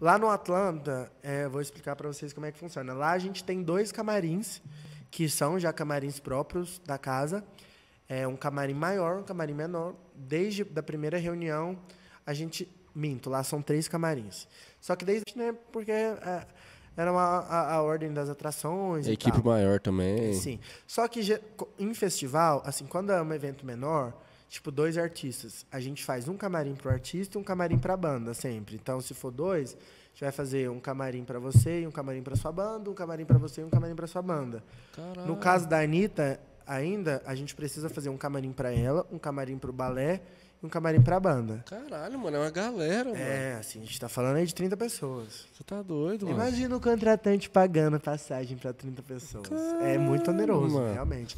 Lá no Atlanta, é, vou explicar para vocês como é que funciona. Lá a gente tem dois camarins, que são já camarins próprios da casa. É um camarim maior, um camarim menor. Desde da primeira reunião, a gente minto, lá são três camarins. Só que desde né, porque é, era uma, a, a, ordem das atrações. A equipe tal. maior também. Sim. Só que em festival, assim, quando é um evento menor, tipo, dois artistas. A gente faz um camarim pro artista e um camarim pra banda sempre. Então, se for dois, a gente vai fazer um camarim para você e um camarim pra sua banda, um camarim para você e um camarim pra sua banda. Caralho. No caso da Anitta, ainda, a gente precisa fazer um camarim para ela, um camarim pro balé e um camarim pra banda. Caralho, mano, é uma galera, mano. É, assim, a gente tá falando aí de 30 pessoas. Você tá doido, mano. Imagina o contratante pagando passagem para 30 pessoas. É Caralho, é muito oneroso, mano. realmente.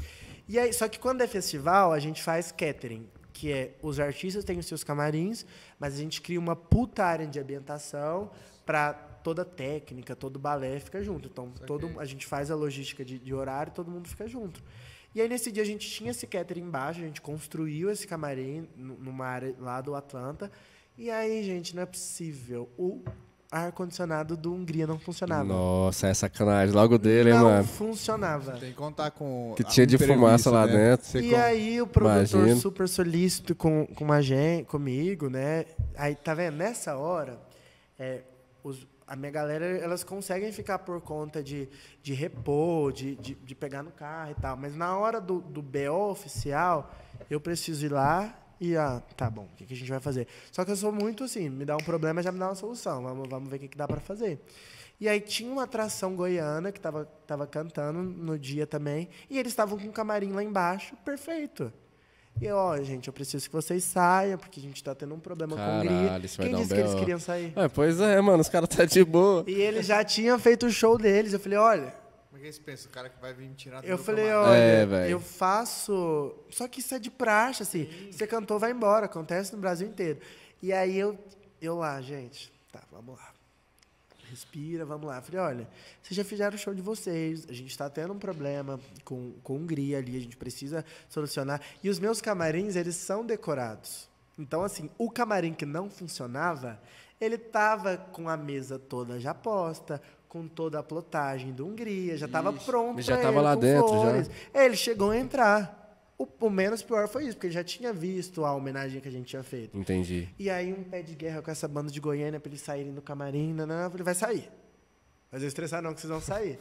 E aí, só que quando é festival, a gente faz catering, que é os artistas têm os seus camarins, mas a gente cria uma puta área de ambientação para toda técnica, todo balé fica junto. Então, todo, a gente faz a logística de, de horário, todo mundo fica junto. E aí, nesse dia, a gente tinha esse catering embaixo, a gente construiu esse camarim numa área lá do Atlanta. E aí, gente, não é possível. O ar-condicionado do Hungria não funcionava. Nossa, é sacanagem. Logo dele, não hein, mano? Não funcionava. Tem que contar com. Que tinha de fumaça lá né? dentro. Você e com... aí o produtor super solícito com, com a gente, comigo, né? Aí, tá vendo? Nessa hora, é, os, a minha galera, elas conseguem ficar por conta de, de repor, de, de, de pegar no carro e tal. Mas na hora do, do BO oficial, eu preciso ir lá e ah, tá bom, o que, que a gente vai fazer? Só que eu sou muito assim, me dá um problema, já me dá uma solução, vamos, vamos ver o que, que dá para fazer. E aí tinha uma atração goiana que estava tava cantando no dia também, e eles estavam com um camarim lá embaixo, perfeito. E eu, ó, gente, eu preciso que vocês saiam, porque a gente tá tendo um problema Caralho, com o Gri. Quem disse um que eles queriam sair? É, pois é, mano, os caras tá de boa. E eles já tinham feito o show deles. Eu falei, olha, que eles pensam, o cara que vai vir me tirar Eu falei, olha, é, eu faço. Só que isso é de praxe, assim. Sim. Você cantou, vai embora. Acontece no Brasil inteiro. E aí eu, eu lá, gente, tá, vamos lá. Respira, vamos lá. Falei, olha, vocês já fizeram o show de vocês, a gente está tendo um problema com, com Hungria ali, a gente precisa solucionar. E os meus camarins, eles são decorados. Então, assim, o camarim que não funcionava, ele tava com a mesa toda já posta, com toda a plotagem da Hungria, já estava pronto. Já estava lá dentro, flores. já. É, ele chegou a entrar. O, o, menos pior foi isso, porque ele já tinha visto a homenagem que a gente tinha feito. Entendi. E aí um pé de guerra com essa banda de Goiânia para eles saírem do camarim, não, não, ele vai sair. Mas eu estressar não, que vocês vão sair.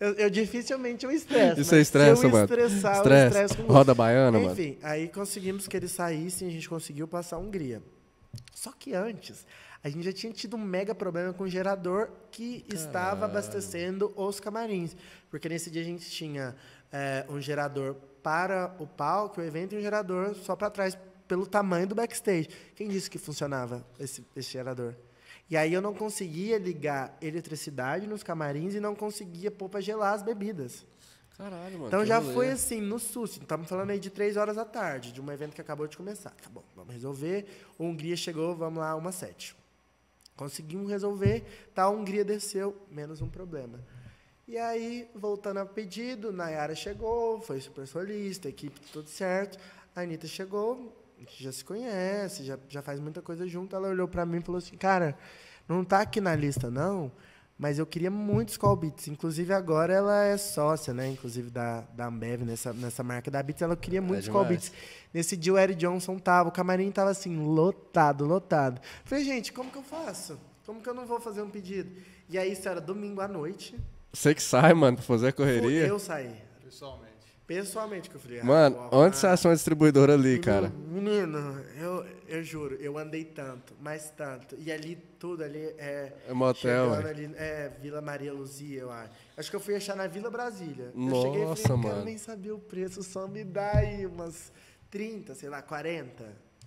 Eu, eu, dificilmente eu estresso. Isso é né? estresse, mano. Estressar, estresse. eu com Roda baiana, Enfim, mano. Enfim, aí conseguimos que eles saíssem, a gente conseguiu passar a Hungria. Só que antes, a gente já tinha tido um mega problema com o gerador que estava abastecendo os camarins. Porque nesse dia a gente tinha é, um gerador para o palco, o evento, e um gerador só para trás, pelo tamanho do backstage. Quem disse que funcionava esse, esse gerador? E aí eu não conseguia ligar eletricidade nos camarins e não conseguia pôr para gelar as bebidas. Caralho, mano. Então já rolê. foi assim, no susto. Estamos falando aí de três horas da tarde, de um evento que acabou de começar. Tá bom, vamos resolver. O Hungria chegou, vamos lá, uma sete. Conseguimos resolver, tá? A Hungria desceu, menos um problema. E aí, voltando a pedido, Nayara chegou, foi super solista, equipe, tudo certo. A Anitta chegou, a gente já se conhece, já, já faz muita coisa junto. Ela olhou para mim e falou assim: Cara, não tá aqui na lista, não, mas eu queria muito Skull Beats. Inclusive, agora ela é sócia, né? Inclusive, da, da Ambev, nessa, nessa marca da Beats. Ela queria muito é Skull Beats. Nesse dia, o Eric Johnson tava, o camarim tava assim, lotado, lotado. Falei, gente, como que eu faço? Como que eu não vou fazer um pedido? E aí, isso era domingo à noite. Você que sai, mano, pra fazer a correria? Eu saí. Pessoalmente. Pessoalmente que eu falei. Ah, mano, onde você acha uma distribuidora ali, cara? Menino, eu, eu juro, eu andei tanto, mas tanto. E ali tudo ali é. É motel. Ali, é Vila Maria Luzia, eu acho. Acho que eu fui achar na Vila Brasília. Nossa, eu cheguei falei, mano. Eu nem sabia o preço, só me dá aí umas 30, sei lá, 40.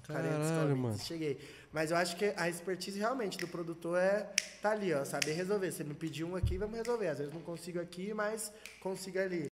Caralho, 40 mano. Cheguei. Mas eu acho que a expertise realmente do produtor é tá ali, ó, saber resolver. Você me pediu um aqui, vamos resolver. Às vezes não consigo aqui, mas consigo ali.